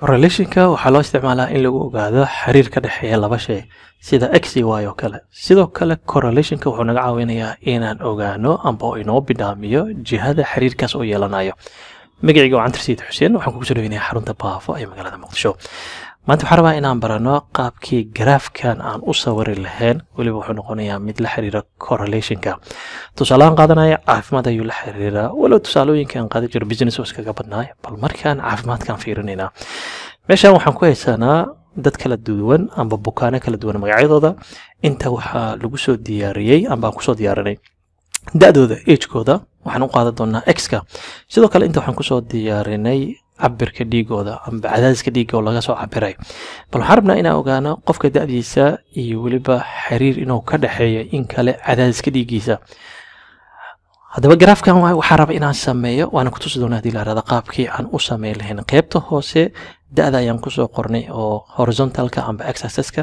correlationka waxaa loo isticmaalaa in lagu ogaado xiriir ka dhexeeya laba shay sida x iyo y oo kale sidoo kale correlationka wuxuu naga caawinayaa inaan ogaano amba inoo bidhaamiyo jihada xiriirkaas uu yeelanayo magacayga waa cantar xuseen waxaan kugu soo dhaweynayaa xarunta baafo ee magaalada muqdisho maanta waxaan rabaa inaan barano qaabkii garaafkan aan u sawari lahayn weliba wuxuu noqonayaa mid la xiriira correlationka tusaaleaan qaadanaya caafimaad ayuu la xiriiraa walow tusaalooyinkaan qaadan jiro business iskaga badnaay bal markaan caafimaadkaan fiirinayna meeshan waxaan ku haysanaa dad kala duwan amba bukaano kala duwan magacyadooda inta waxaa lagu soo diyaariyey amba aan kusoo diyaarinay da-dooda agekooda waxaan u qaadan doonaa x-ka sidoo kale inta waxaan kusoo diyaarinay cabirka dhiigooda amba cadaadiska dhiiga laga soo cabiray bal waxaan rabnaa inaan ogaano qofka da-diisa iyo weliba xiriir inuu ka dhexeeyo in kale cadaadiska dhiigiisa haddaba garaafkan waxaa raba inaan sameeyo waana ku kutusi doona hadii laarada qaabkii aan u sameyn lahayn qeybta hoose da-da ayaan kusoo qornay oo horizontalka amba exerciska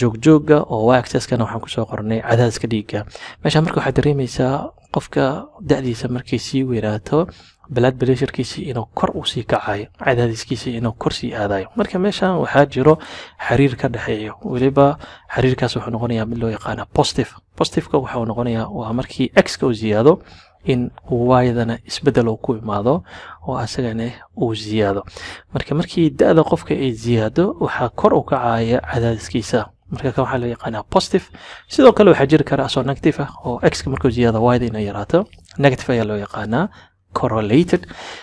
joogjooga oo waa agtaaskana waxaan kusoo qornay cadaadiska dhiigga meeshaan marka waxaad dareemaysaa qofka da'diisa markay sii weynaato balaad balesharkiisi inuu kor u kacayo cadaadiskiisi inuu kor sii aadayo marka meeshaan waxaa jiro xiriir ka dhexeeyo weliba xiriirkaas wuxuu noqonayaa mid loo yaqaana positive positiveka waxa noqonayaa waa markii exka uu ziyaado in waydana isbedel uu ku imaado oo asagana uu ziyaado marka markii da-da qofka ay ziyaado waxaa kor u kacaya cadaadiskiisa marka ka waxaa laga yaqaanaa positive sidoo kale waxaa jiri kara asoo negative ah oo x markuu ziyaada wayda inay yaraato negative ayaa loo yaqaanaa correlated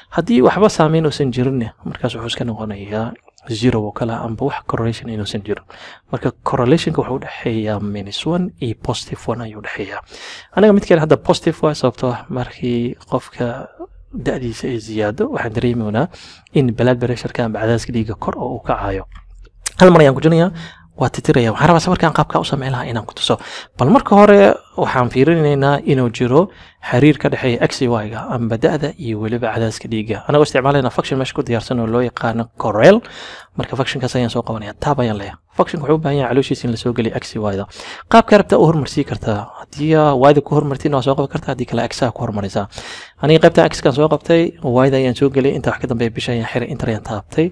haddii waxba saameyn uusan jirin markaas wuxuu iska noqonayaa zero oo kale amba wax correlation inuusan jirin marka correlationka wuxuu udhexeeyaa minus one iyo positive one ayuu udhexeeyaa anaga kale hadda positive waa sababtoo ah markii qofka da'diisa ay ziyaado waxaan dareemaynaa in blood pressureka amba cadaaska dhiigga kor oo uu kacayo hal mar ayaan ku jirnayaa waa titiraya waxaan rabaa sawirkan qaabkaa u samayn lahaa inaan ku tuso bal marka hore waxaan fiirinaynaa inuu jiro xiriir ka dhexeeya x y-ga amba da-da iyo weliba cadaaska dhiiga anagoo isticmaalayna function meesha ku diyaarsan oo loo yaqaano corel marka functionkaas ayaan soo qabanaya taab ayaan leeyahay functionka wuxuu u baahan yahay calooshiisa in lasoo geliyo x y-da qaabka rabta u hormarsii kartaa haddii y-da ku hormartin waa soo qaban kartaa haddii kale x-a ku hormaraysaa aniga qaybta x-kan soo qabtay y-da ayaan soo geliyay inta wax ka dambeeya bisha ayaan xiray intar ayaan taabtay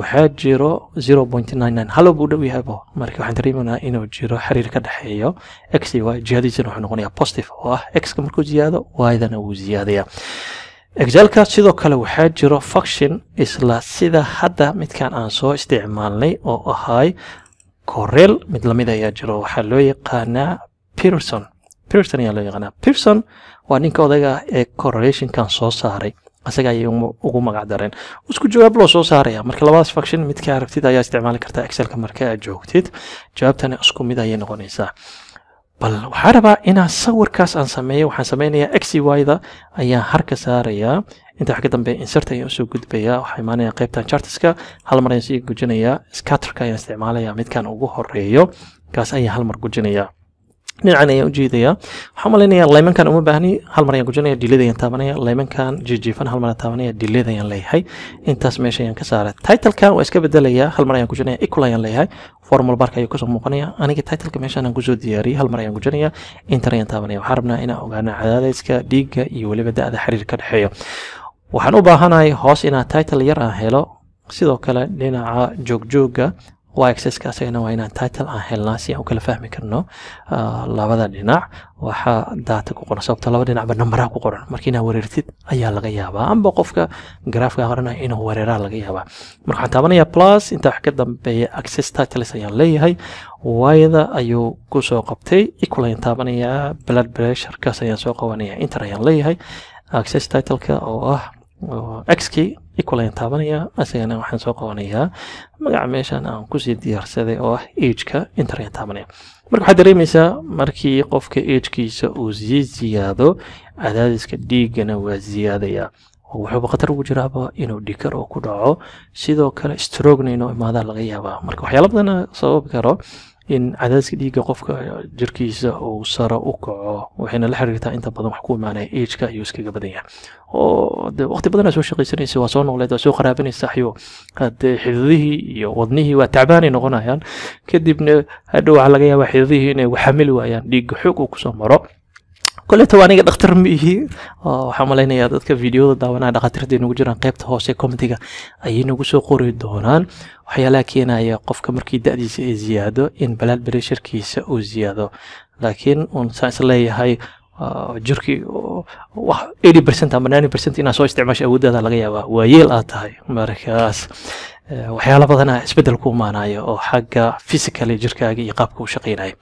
waxaa jiro zero point nine nine hallow buu dhow yahaybo marka waxaan dareemanaa inuu jiro xiriir ka dhexeeyo x y jihadii expression wuxuu noqonayaa positive oo ah x-ka markuu ziyaado y-dana wuu ziyaadayaa excelkaas sidoo kale waxaa jiro function isla sida hadda midkan aan soo isticmaalnay oo ahay corel mid lamid ayaa jiro waxaa loo yaqaanaa pirson pirson ayaa loo yaqaanaa pirson waa ninka odayga ah ee correlationkan soo saaray isaga ayay ugu magac dareen isku jawaab loo soo saaraya marka labadaas function midka aragtid ayaa isticmaali kartaa excelka marka aad joogtid jawaabtana isku mid ayay noqonaysaa bal waxaan rabaa inaa sawirkaas aan sameeyo waxaan sameynayaa exi wyda ayaan harka saarayaa inta wax dambe insert ayaan usoo gudbayaa waxaa imaanaya qaybtan chartiska hal mar ayaan sii gujinayaa scatterka ayaan isticmaalayaa midkan ugu horeeyo kaas ayaan hal mar gujinayaa dhinacan ayaan u jeedayaa waxaan malaynayaa laymankan uma baahni hal mar ayaan gujinaya dilada ayaan taabanaya laymankan jijiifan hal mar taabanaya dilada ayaan leeyahay intaas meesha ayaan ka saara titlkan waa iska bedelayaa hal mar ayaan gujinaya equal ayaan leeyahay formal barka ayuu kasoo muuqanaya aniga titleka meeshaan aan kusoo diyaariyey hal mar ayaan gujinaya intan ayaan taabanaya waxaan rabnaa inaan ogaana cadaadayska dhiigga iyo weliba da-da xiriir ka dhexeeyo waxaan u baahanahay hoos inaan title yar aan helo sidoo kale dhinaca joogjooga yxskaasagana waa inaan title aan helnaa si aan u kala fahmi karno ah, labada dhinac waxaa daata ku qoran sababta laba dhinacba nambaraa ku qoran marka inaa wareertid ayaa laga yaabaa amba qofka garaafka horanaya inuu wareeraa laga yaabaa marka waxaan taabanayaa plus intaa wax ka dambeeya access titles ayaan leeyahay waayada ayuu ku soo qabtay equalayaan taabanayaa blood pressurekaas ayaan soo qabanaya inter ayaan leeyahay access titleka oo ah xkii equalan taabanaya isagana waxaan soo qabanayaa magaca meeshan aan kusii diyaarsaday oo ah ageka intaran taabanaya marka waxaad dareemaysaa markii qofka agkiisa uu sii ziyaado cadaadiska dhiiggana waa ziyaadaya wuxuuba khatar ugu jiraaba inuu dhikar oo ku dhaco sidoo kale strogna inuu imaadaan laga yaabaa marka waxyaala badana sababi karo in cadaadska dhiigga qofka jirkiisa uu sare u kaco waxayna la xiriirtaa inta badan wax ku imaanaya ageka ayuu iskaga badan yahay oo de waqti badanaa soo shaqaysanaysa waa soo noqleed waa soo qaraabanaysayo hadee xididihii iyo wadnihii waa tacbaanay noqonayaan kadibna hadhow waxaa laga yaabaa xididihii inay xamili waayaan dhiigga xoog uu kusoo maro koleta waa dhakhtar ma ihi waxaa malaynayaa dadka videoda daawanaa dhakhaatiirta inagu jiraan qaybta hoose komitiga ayay nagu soo qori doonaan waxyaalaha keenaya qofka markii da-diisa ay ziyaado in balaad beresharkiisa uu ziyaado laakiin uun saa leeyahay ah, jirkii oh, wax eighty percent ama ninety percent inaad soo isticmaasho awooddaada laga yaabaa waayeel aad tahay markaas eh, waxyaalo badan isbeddel ku imaanayo oo xagga physically jirkaaga iyo qaabka u shaqaynayo